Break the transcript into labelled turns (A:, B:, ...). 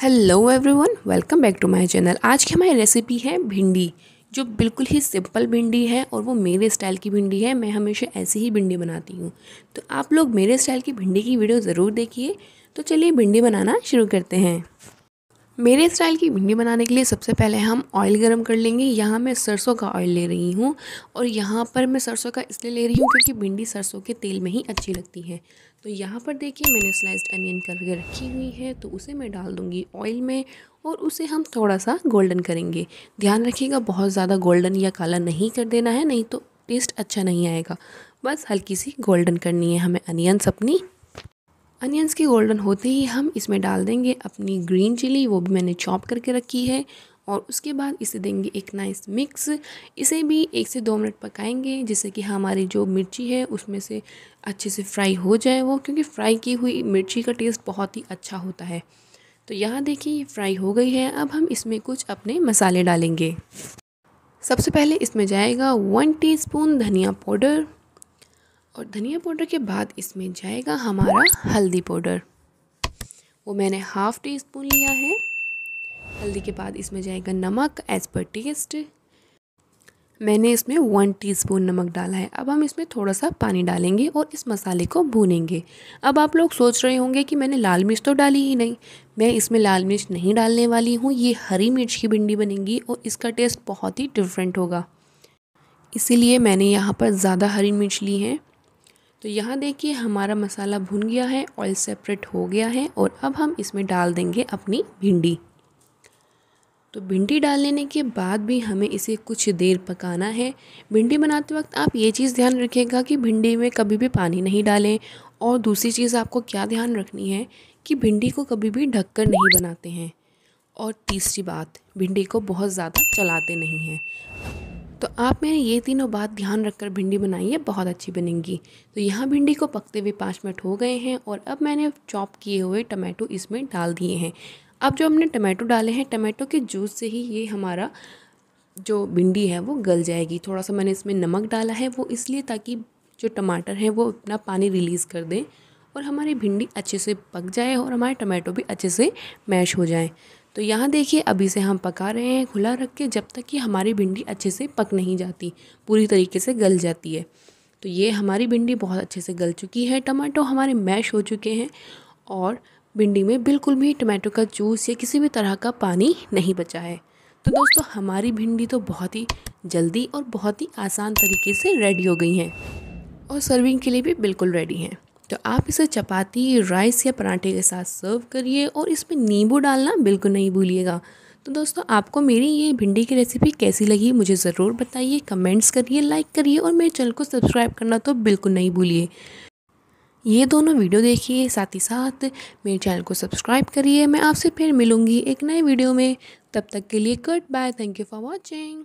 A: hello everyone welcome back to my channel आज की हमारी रेसिपी है भिंडी जो बिल्कुल ही सिंपल भिंडी है और वो मेरे स्टाइल की भिंडी है मैं हमेशा ऐसी ही भिंडी बनाती हूँ तो आप लोग मेरे स्टाइल की भिंडी की वीडियो ज़रूर देखिए तो चलिए भिंडी बनाना शुरू करते हैं मेरे स्टाइल की भिंडी बनाने के लिए सबसे पहले हम ऑयल गरम कर लेंगे यहाँ मैं सरसों का ऑयल ले रही हूँ और यहाँ पर मैं सरसों का इसलिए ले रही हूँ क्योंकि भिंडी सरसों के तेल में ही अच्छी लगती है तो यहाँ पर देखिए मैंने स्लाइस्ड अनियन करके रखी हुई है तो उसे मैं डाल दूँगी ऑयल में और उसे हम थोड़ा सा गोल्डन करेंगे ध्यान रखिएगा बहुत ज़्यादा गोल्डन या काला नहीं कर देना है नहीं तो टेस्ट अच्छा नहीं आएगा बस हल्की सी गोल्डन करनी है हमें अनियंस अपनी अनियंस के गोल्डन होते ही हम इसमें डाल देंगे अपनी ग्रीन चिली वो भी मैंने चॉप करके रखी है और उसके बाद इसे देंगे एक नाइस मिक्स इसे भी एक से दो मिनट पकाएंगे जिससे कि हमारी जो मिर्ची है उसमें से अच्छे से फ्राई हो जाए वो क्योंकि फ्राई की हुई मिर्ची का टेस्ट बहुत ही अच्छा होता है तो यहाँ देखिए ये फ्राई हो गई है अब हम इसमें कुछ अपने मसाले डालेंगे सबसे पहले इसमें जाएगा वन टी धनिया पाउडर और धनिया पाउडर के बाद इसमें जाएगा हमारा हल्दी पाउडर वो मैंने हाफ़ टी स्पून लिया है हल्दी के बाद इसमें जाएगा नमक एज पर टेस्ट मैंने इसमें वन टीस्पून नमक डाला है अब हम इसमें थोड़ा सा पानी डालेंगे और इस मसाले को भूनेंगे अब आप लोग सोच रहे होंगे कि मैंने लाल मिर्च तो डाली ही नहीं मैं इसमें लाल मिर्च नहीं डालने वाली हूँ ये हरी मिर्च की भिंडी बनेगी और इसका टेस्ट बहुत ही डिफरेंट होगा इसीलिए मैंने यहाँ पर ज़्यादा हरी मिर्च ली है तो यहाँ देखिए हमारा मसाला भुन गया है ऑयल सेपरेट हो गया है और अब हम इसमें डाल देंगे अपनी भिंडी तो भिंडी डाल लेने के बाद भी हमें इसे कुछ देर पकाना है भिंडी बनाते वक्त आप ये चीज़ ध्यान रखिएगा कि भिंडी में कभी भी पानी नहीं डालें और दूसरी चीज़ आपको क्या ध्यान रखनी है कि भिंडी को कभी भी ढककर नहीं बनाते हैं और तीसरी बात भिंडी को बहुत ज़्यादा चलाते नहीं हैं तो आप मैंने ये तीनों बात ध्यान रखकर भिंडी बनाई है बहुत अच्छी बनेंगी तो यहाँ भिंडी को पकते हुए पाँच मिनट हो गए हैं और अब मैंने चॉप किए हुए टमाटो इसमें डाल दिए हैं अब जो हमने टमाटो डाले हैं टमाटो के जूस से ही ये हमारा जो भिंडी है वो गल जाएगी थोड़ा सा मैंने इसमें नमक डाला है वो इसलिए ताकि जो टमाटर है वो अपना पानी रिलीज़ कर दें और हमारी भिंडी अच्छे से पक जाए और हमारे टमाटो भी अच्छे से मैश हो जाएँ तो यहाँ देखिए अभी से हम पका रहे हैं खुला रख के जब तक कि हमारी भिंडी अच्छे से पक नहीं जाती पूरी तरीके से गल जाती है तो ये हमारी भिंडी बहुत अच्छे से गल चुकी है टमाटो हमारे मैश हो चुके हैं और भिंडी में बिल्कुल भी टमाटो का जूस या किसी भी तरह का पानी नहीं बचा है तो दोस्तों हमारी भिंडी तो बहुत ही जल्दी और बहुत ही आसान तरीके से रेडी हो गई हैं और सर्विंग के लिए भी बिल्कुल रेडी हैं तो आप इसे चपाती राइस या पराठे के साथ सर्व करिए और इसमें नींबू डालना बिल्कुल नहीं भूलिएगा तो दोस्तों आपको मेरी ये भिंडी की रेसिपी कैसी लगी मुझे ज़रूर बताइए कमेंट्स करिए लाइक करिए और मेरे चैनल को सब्सक्राइब करना तो बिल्कुल नहीं भूलिए ये दोनों वीडियो देखिए साथ ही साथ मेरे चैनल को सब्सक्राइब करिए मैं आपसे फिर मिलूँगी एक नए वीडियो में तब तक के लिए goodbye thank you for watching